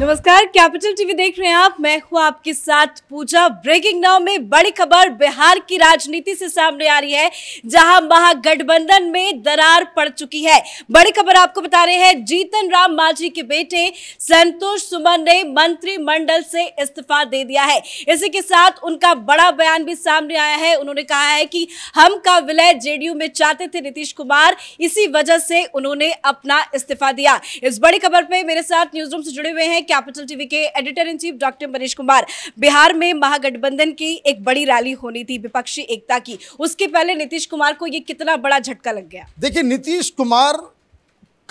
नमस्कार capital TV देख रहे हैं आप मैं हूँ आपके साथ पूजा ब्रेकिंग नाउ में बड़ी खबर बिहार की राजनीति से सामने आ रही है जहां महागठबंधन में दरार पड़ चुकी है बड़ी खबर आपको बता रहे हैं जीतन राम मांझी के बेटे संतोष सुमन ने मंत्रिमंडल से इस्तीफा दे दिया है इसी के साथ उनका बड़ा बयान भी सामने आया है उन्होंने कहा है कि हम का विलय जेडीयू में चाहते थे नीतीश कुमार इसी वजह से उन्होंने अपना इस्तीफा दिया इस बड़ी खबर पर मेरे साथ न्यूज रूम से जुड़े हुए हैं कैपिटल टीवी के editor in chief doctor Manish Kumar Bihar में महागठबंधन की एक बड़ी रैली होनी थी विपक्षी एकता की उसके पहले नीतीश कुमार को यह कितना बड़ा झटका लग गया देखिए नीतीश कुमार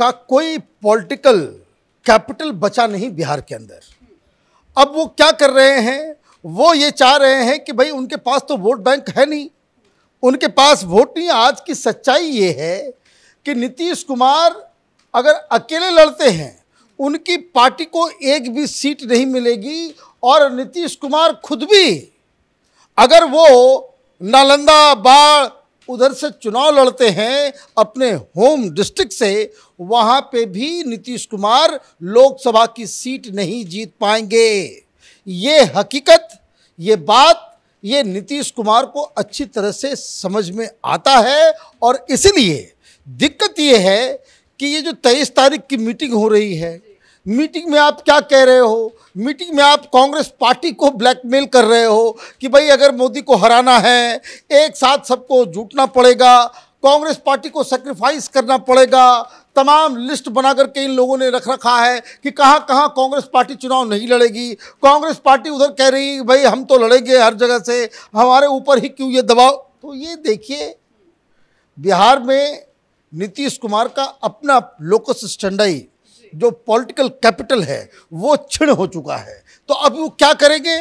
का कोई पॉलिटिकल कैपिटल बचा नहीं बिहार के अंदर अब वो क्या कर रहे हैं वो ये चाह रहे हैं कि भाई उनके पास तो वोट बैंक है नहीं उनके पास वोट नहीं आज की सच्चाई ये है कि नीतीश कुमार अगर अकेले लड़ते हैं उनकी पार्टी को एक भी सीट नहीं मिलेगी और नीतीश कुमार खुद भी अगर वो नालंदा बाढ़ उधर से चुनाव लड़ते हैं अपने होम डिस्ट्रिक्ट से वहाँ पे भी नीतीश कुमार लोकसभा की सीट नहीं जीत पाएंगे ये हकीकत ये बात ये नीतीश कुमार को अच्छी तरह से समझ में आता है और इसलिए दिक्कत ये है कि ये जो तेईस तारीख की मीटिंग हो रही है मीटिंग में आप क्या कह रहे हो मीटिंग में आप कांग्रेस पार्टी को ब्लैकमेल कर रहे हो कि भाई अगर मोदी को हराना है एक साथ सबको जुटना पड़ेगा कांग्रेस पार्टी को सेक्रीफाइस करना पड़ेगा तमाम लिस्ट बना करके इन लोगों ने रख रखा है कि कहाँ कहाँ कांग्रेस पार्टी चुनाव नहीं लड़ेगी कांग्रेस पार्टी उधर कह रही है भाई हम तो लड़ेंगे हर जगह से हमारे ऊपर ही क्यों ये दबाव तो ये देखिए बिहार में नीतीश कुमार का अपना लोकस स्टैंड जो पॉलिटिकल कैपिटल है वो छिण हो चुका है तो अब वो क्या करेंगे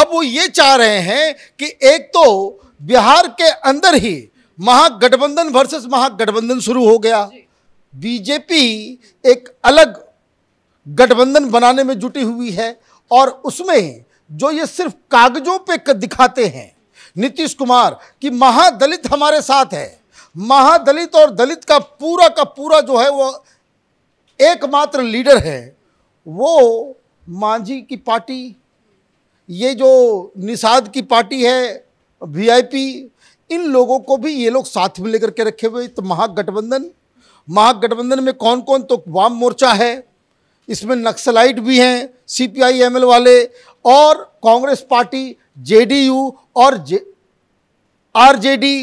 अब वो ये चाह रहे हैं कि एक तो बिहार के अंदर ही महागठबंधन वर्सेस महागठबंधन शुरू हो गया बीजेपी एक अलग गठबंधन बनाने में जुटी हुई है और उसमें जो ये सिर्फ कागजों पे दिखाते हैं नीतीश कुमार कि महादलित हमारे साथ है महादलित और दलित का पूरा का पूरा जो है वो एकमात्र लीडर है वो मांझी की पार्टी ये जो निषाद की पार्टी है वीआईपी इन लोगों को भी ये लोग साथ में लेकर के रखे हुए तो महागठबंधन महागठबंधन में कौन कौन तो वाम मोर्चा है इसमें नक्सलाइट भी हैं सीपीआई एमएल वाले और कांग्रेस पार्टी जेडीयू और जे आरजेडी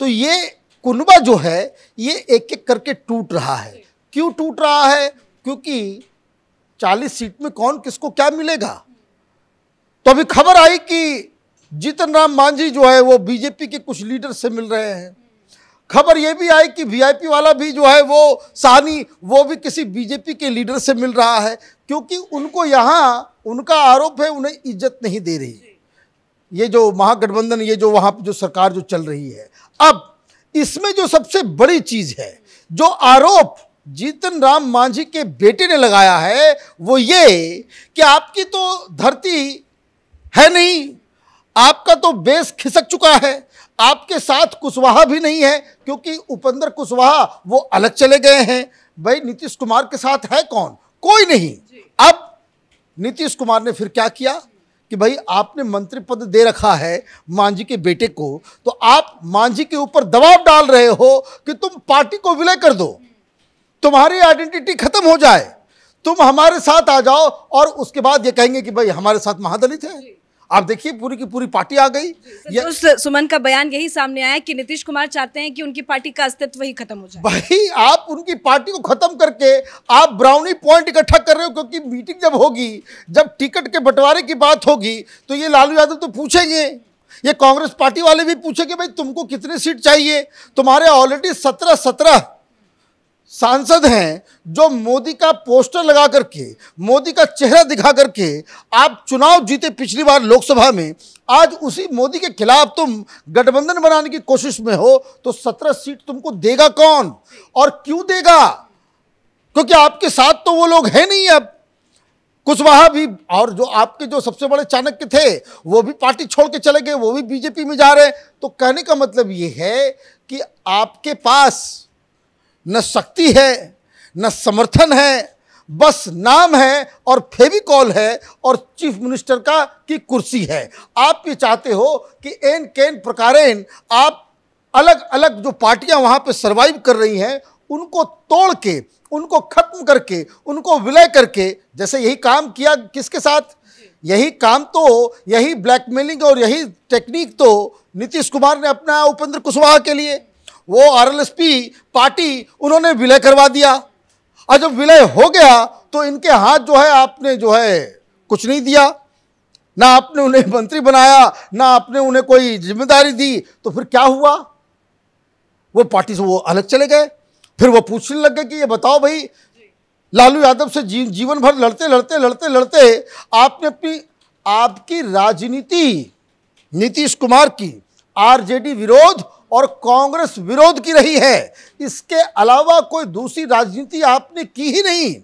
तो ये कुनबा जो है ये एक एक करके टूट रहा है क्यों टूट रहा है क्योंकि 40 सीट में कौन किसको क्या मिलेगा तो अभी खबर आई कि जीतन राम मांझी जो है वो बीजेपी के कुछ लीडर से मिल रहे हैं खबर ये भी आई कि वीआईपी वाला भी जो है वो सानी वो भी किसी बीजेपी के लीडर से मिल रहा है क्योंकि उनको यहाँ उनका आरोप है उन्हें इज्जत नहीं दे रही ये जो महागठबंधन ये जो वहाँ जो सरकार जो चल रही है अब इसमें जो सबसे बड़ी चीज़ है जो आरोप जीतन राम मांझी के बेटे ने लगाया है वो ये कि आपकी तो धरती है नहीं आपका तो बेस खिसक चुका है आपके साथ कुशवाहा भी नहीं है क्योंकि उपेंद्र कुशवाहा वो अलग चले गए हैं भाई नीतीश कुमार के साथ है कौन कोई नहीं अब नीतीश कुमार ने फिर क्या किया कि भाई आपने मंत्री पद दे रखा है मांझी के बेटे को तो आप मांझी के ऊपर दबाव डाल रहे हो कि तुम पार्टी को विलय कर दो तुम्हारी आइडेंटिटी खत्म हो जाए तुम हमारे साथ आ जाओ और उसके बाद ये कहेंगे कि भाई हमारे साथ महादलित है आप देखिए पूरी की पूरी पार्टी आ गई तो सुमन का बयान यही सामने आया कि नीतीश कुमार चाहते हैं कि उनकी पार्टी का अस्तित्व ही खत्म हो जाए भाई आप उनकी पार्टी को खत्म करके आप ब्राउनी पॉइंट इकट्ठा कर रहे हो क्योंकि मीटिंग जब होगी जब टिकट के बंटवारे की बात होगी तो ये लालू यादव तो पूछेंगे ये कांग्रेस पार्टी वाले भी पूछेंगे भाई तुमको कितनी सीट चाहिए तुम्हारे ऑलरेडी सत्रह सत्रह सांसद हैं जो मोदी का पोस्टर लगा करके मोदी का चेहरा दिखा करके आप चुनाव जीते पिछली बार लोकसभा में आज उसी मोदी के खिलाफ तुम गठबंधन बनाने की कोशिश में हो तो सत्रह सीट तुमको देगा कौन और क्यों देगा क्योंकि आपके साथ तो वो लोग हैं नहीं अब कुशवाहा भी और जो आपके जो सबसे बड़े चाणक्य थे वो भी पार्टी छोड़ के चले गए वो भी बीजेपी में जा रहे हैं तो कहने का मतलब ये है कि आपके पास न शक्ति है न समर्थन है बस नाम है और फेविकॉल है और चीफ मिनिस्टर का की कुर्सी है आप ये चाहते हो कि एन केन प्रकारेन आप अलग अलग जो पार्टियां वहाँ पे सरवाइव कर रही हैं उनको तोड़ के उनको खत्म करके उनको विलय करके जैसे यही काम किया किसके साथ यही काम तो यही ब्लैकमेलिंग और यही टेक्निक तो नीतीश कुमार ने अपनाया उपेंद्र कुशवाहा के लिए वो आरएलएसपी पार्टी उन्होंने विलय करवा दिया और जब विलय हो गया तो इनके हाथ जो है आपने जो है कुछ नहीं दिया ना आपने उन्हें मंत्री बनाया ना आपने उन्हें कोई जिम्मेदारी दी तो फिर क्या हुआ वो पार्टी से वो अलग चले गए फिर वो पूछने लग गए कि ये बताओ भाई लालू यादव से जी, जीवन भर लड़ते लड़ते लड़ते लड़ते आपने अपनी आपकी राजनीति नीतीश कुमार की आरजेडी विरोध और कांग्रेस विरोध की रही है इसके अलावा कोई दूसरी राजनीति आपने की ही नहीं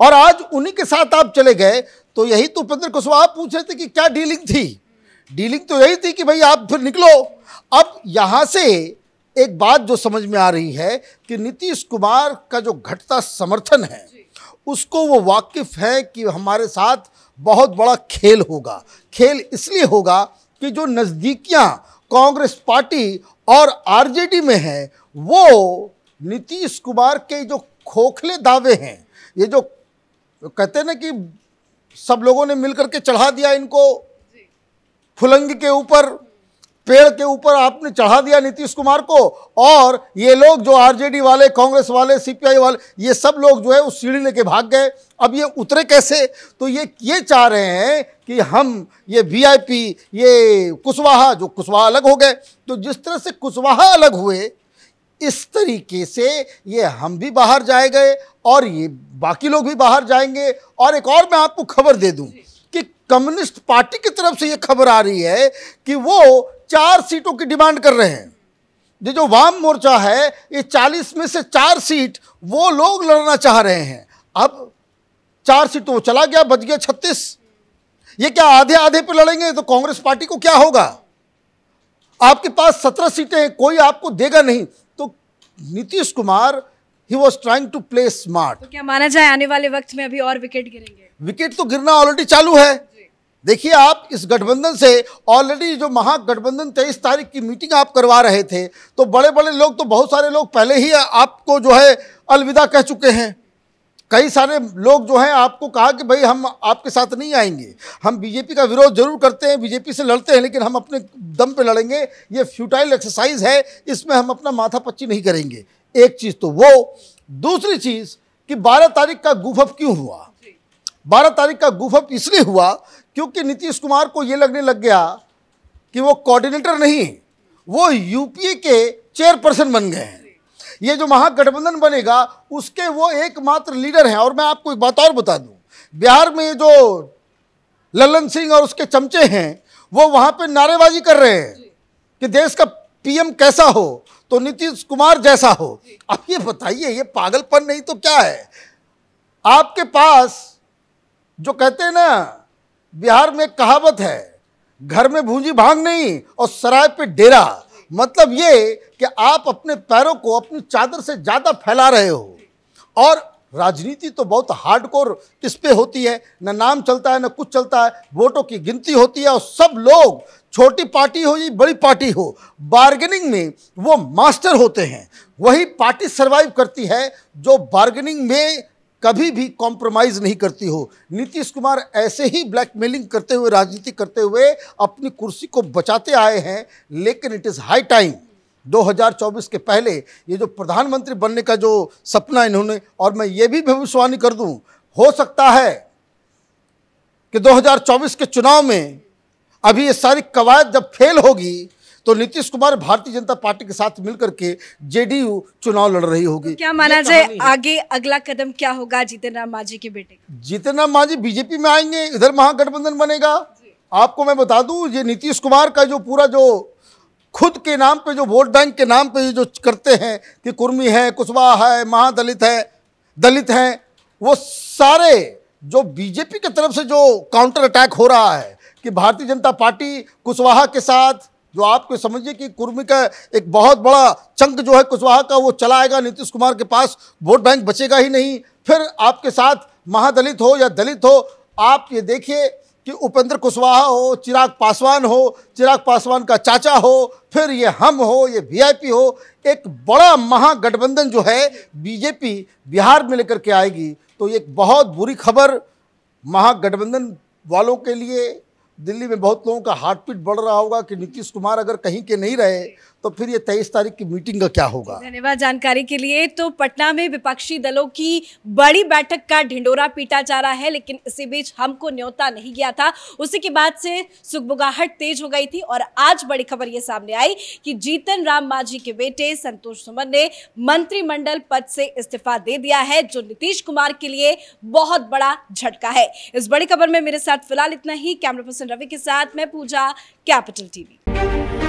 और आज उन्हीं के साथ आप चले गए तो यही तो उपेंद्र कुशवाहा पूछ रहे थे कि क्या डीलिंग थी डीलिंग तो यही थी कि भाई आप फिर निकलो अब यहां से एक बात जो समझ में आ रही है कि नीतीश कुमार का जो घटता समर्थन है उसको वो वाकिफ है कि हमारे साथ बहुत बड़ा खेल होगा खेल इसलिए होगा कि जो नज़दीकियाँ कांग्रेस पार्टी और आरजेडी में है वो नीतीश कुमार के जो खोखले दावे हैं ये जो कहते ना कि सब लोगों ने मिलकर के चढ़ा दिया इनको फुलंग के ऊपर पेड़ के ऊपर आपने चढ़ा दिया नीतीश कुमार को और ये लोग जो आरजेडी वाले कांग्रेस वाले सीपीआई वाले ये सब लोग जो है उस सीढ़ी लेके भाग गए अब ये उतरे कैसे तो ये ये चाह रहे हैं कि हम ये वीआईपी ये कुशवाहा जो कुशवाहा अलग हो गए तो जिस तरह से कुशवाहा अलग हुए इस तरीके से ये हम भी बाहर जाए गए और ये बाकी लोग भी बाहर जाएंगे और एक और मैं आपको खबर दे दूँ कि कम्युनिस्ट पार्टी की तरफ से ये खबर आ रही है कि वो चार सीटों की डिमांड कर रहे हैं ये जो वाम मोर्चा है ये चालीस में से चार सीट वो लोग लड़ना चाह रहे हैं अब चार सीटों वो चला गया बच गया छत्तीस ये क्या आधे आधे पर लड़ेंगे तो कांग्रेस पार्टी को क्या होगा आपके पास सत्रह सीटें हैं कोई आपको देगा नहीं तो Nitish Kumar he was trying to play smart क्या माना जाए आने वाले वक्त में अभी और विकेट गिरेंगे विकेट तो गिरना ऑलरेडी चालू है देखिए आप इस गठबंधन से ऑलरेडी जो महागठबंधन तेईस तारीख की मीटिंग आप करवा रहे थे तो बड़े बड़े लोग तो बहुत सारे लोग पहले ही आपको जो है अलविदा कह चुके हैं कई सारे लोग जो हैं आपको कहा कि भाई हम आपके साथ नहीं आएंगे हम बीजेपी का विरोध जरूर करते हैं बीजेपी से लड़ते हैं लेकिन हम अपने दम पे लड़ेंगे ये फ्यूटाइल एक्सरसाइज है इसमें हम अपना माथा पच्ची नहीं करेंगे एक चीज़ तो वो दूसरी चीज़ कि 12 तारीख का गुफअप क्यों हुआ 12 तारीख का गुफअप इसलिए हुआ क्योंकि नीतीश कुमार को ये लगने लग गया कि वो कोऑर्डिनेटर नहीं वो यूपीए के चेयरपर्सन बन गए हैं ये जो महागठबंधन बनेगा उसके वो एकमात्र लीडर हैं और मैं आपको एक बात और बता दूं बिहार में जो ललन सिंह और उसके चमचे हैं वो वहाँ पे नारेबाजी कर रहे हैं कि देश का पीएम कैसा हो तो नीतीश कुमार जैसा हो अब ये बताइए ये पागलपन नहीं तो क्या है आपके पास जो कहते हैं ना बिहार में कहावत है घर में भूंजी भांग नहीं और सराय पे डेरा मतलब ये कि आप अपने पैरों को अपनी चादर से ज़्यादा फैला रहे हो और राजनीति तो बहुत हार्डकोर इस पे होती है न नाम चलता है न कुछ चलता है वोटों की गिनती होती है और सब लोग छोटी पार्टी हो या बड़ी पार्टी हो बार्गेनिंग में वो मास्टर होते हैं वही पार्टी सरवाइव करती है जो बार्गेनिंग में कभी भी कॉम्प्रोमाइज़ नहीं करती हो नीतीश कुमार ऐसे ही ब्लैकमेलिंग करते हुए राजनीति करते हुए अपनी कुर्सी को बचाते आए हैं लेकिन इट इज़ हाई टाइम 2024 के पहले ये जो प्रधानमंत्री बनने का जो सपना इन्होंने और मैं ये भी भविष्यवाणी कर दूं हो सकता है कि 2024 के चुनाव में अभी ये सारी कवायद जब फेल होगी तो नीतीश कुमार भारतीय जनता पार्टी के साथ मिलकर के जेडीयू चुनाव लड़ रही होगी तो क्या माना तो जाए आगे अगला कदम क्या होगा जीतन राम मांझी के बेटे जीतन राम मांझी बीजेपी में आएंगे इधर महागठबंधन बनेगा आपको मैं बता दू ये नीतीश कुमार का जो पूरा जो खुद के नाम पे जो वोट बैंक के नाम पे जो करते हैं कि कुर्मी है कुशवाहा है महादलित है दलित हैं वो सारे जो बीजेपी की तरफ से जो काउंटर अटैक हो रहा है कि भारतीय जनता पार्टी कुशवाहा के साथ जो आपको समझिए कि कुर्मी का एक बहुत बड़ा चंक जो है कुशवाहा का वो चलाएगा नीतीश कुमार के पास वोट बैंक बचेगा ही नहीं फिर आपके साथ महादलित हो या दलित हो आप ये देखिए कि उपेंद्र कुशवाहा हो चिराग पासवान हो चिराग पासवान का चाचा हो फिर ये हम हो ये वीआईपी हो एक बड़ा महागठबंधन जो है बीजेपी बिहार में लेकर के आएगी तो ये एक बहुत बुरी खबर महागठबंधन वालों के लिए दिल्ली में बहुत लोगों का हार्ट बढ़ रहा होगा कि नीतीश कुमार अगर कहीं के नहीं रहे तो फिर ये तेईस तारीख की मीटिंग का क्या होगा धन्यवाद जानकारी के लिए तो पटना में विपक्षी दलों की बड़ी बैठक का ढिंडोरा पीटा जा रहा है लेकिन इसी बीच हमको न्योता नहीं गया था उसी के बाद से सुखबुगाहट तेज हो गई थी और आज बड़ी खबर ये सामने आई कि जीतन राम मांझी के बेटे संतोष सुमन ने मंत्रिमंडल पद से इस्तीफा दे दिया है जो नीतीश कुमार के लिए बहुत बड़ा झटका है इस बड़ी खबर में मेरे साथ फिलहाल इतना ही कैमरा पर्सन रवि के साथ मैं पूजा कैपिटल टीवी